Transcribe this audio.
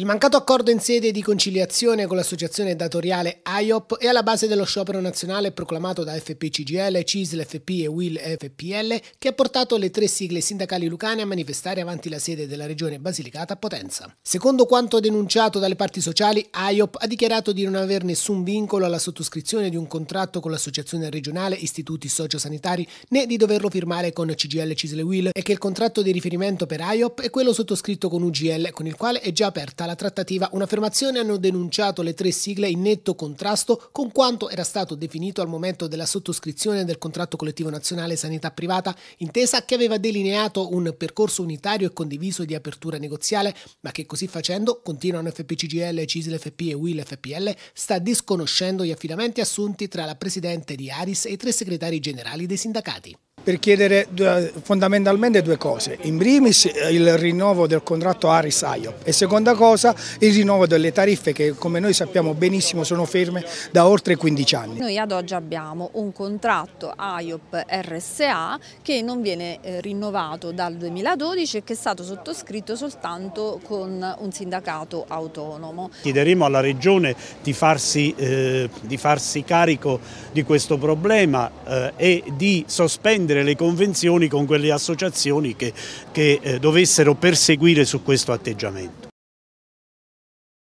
Il mancato accordo in sede di conciliazione con l'associazione datoriale IOP è alla base dello sciopero nazionale proclamato da FPCGL, CISL, FP e WIL FPL che ha portato le tre sigle sindacali lucane a manifestare avanti la sede della regione Basilicata a Potenza. Secondo quanto denunciato dalle parti sociali, IOP ha dichiarato di non aver nessun vincolo alla sottoscrizione di un contratto con l'associazione regionale Istituti Sociosanitari né di doverlo firmare con CGL, CISL e WIL e che il contratto di riferimento per IOP è quello sottoscritto con UGL con il quale è già aperta la alla trattativa un'affermazione hanno denunciato le tre sigle in netto contrasto con quanto era stato definito al momento della sottoscrizione del contratto collettivo nazionale sanità privata, intesa che aveva delineato un percorso unitario e condiviso di apertura negoziale, ma che così facendo, continuano FPCGL, CISL FP e Will FPL, sta disconoscendo gli affidamenti assunti tra la presidente di Aris e i tre segretari generali dei sindacati per chiedere fondamentalmente due cose. In primis eh, il rinnovo del contratto Aris IOP e seconda cosa il rinnovo delle tariffe che come noi sappiamo benissimo sono ferme da oltre 15 anni. Noi ad oggi abbiamo un contratto IOP RSA che non viene eh, rinnovato dal 2012 e che è stato sottoscritto soltanto con un sindacato autonomo. Chiederemo alla Regione di farsi, eh, di farsi carico di questo problema eh, e di sospendere prendere le convenzioni con quelle associazioni che, che eh, dovessero perseguire su questo atteggiamento.